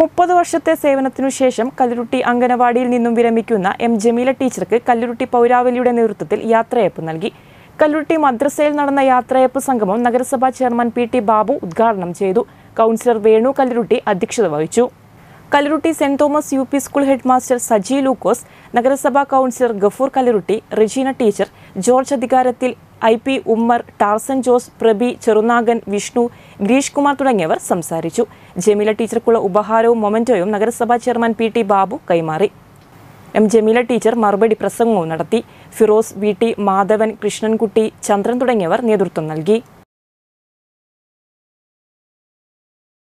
മുപ്പത് വർഷത്തെ സേവനത്തിനുശേഷം കല്ലുരുട്ടി അംഗനവാടിയിൽ നിന്നും വിരമിക്കുന്ന എം ജമീല ടീച്ചർക്ക് കല്ലുരുട്ടി പൗരാവലിയുടെ നേതൃത്വത്തിൽ യാത്രയയപ്പ് നൽകി കല്ലുരുട്ടി മദ്രസയിൽ നടന്ന യാത്രയപ്പ് സംഗമം നഗരസഭാ ചെയർമാൻ പി ടി ബാബു ഉദ്ഘാടനം ചെയ്തു കൗൺസിലർ വേണു കല്ലുരുട്ടി അധ്യക്ഷത വഹിച്ചു Kalluruti Saint Thomas U P school headmaster Saji Lukose നഗരസഭാ councillor Gafoor Kalluruti Regina teacher George അധികാരത്തിൽ I P Ummer Tarzan Jose Prabi Cherunagan Vishnu Gireesh Kumar തുടങ്ങിയവർ സംസാരിച്ചു ജമീല ടീച്ചർക്കുള്ള ഉപഹാരവും മൊമന്റോയും നഗരസഭാ ചെയർമാൻ പി ടി ബാബു കൈമാറി എം ജമീല ടീച്ചർ മറുപടി പ്രസംഗവും നടത്തി ഫിറോസ് വി ടി മാധവൻ കൃഷ്ണൻകുട്ടി ചന്ദ്രൻ തുടങ്ങിയവർ നേതൃത്വം നൽകി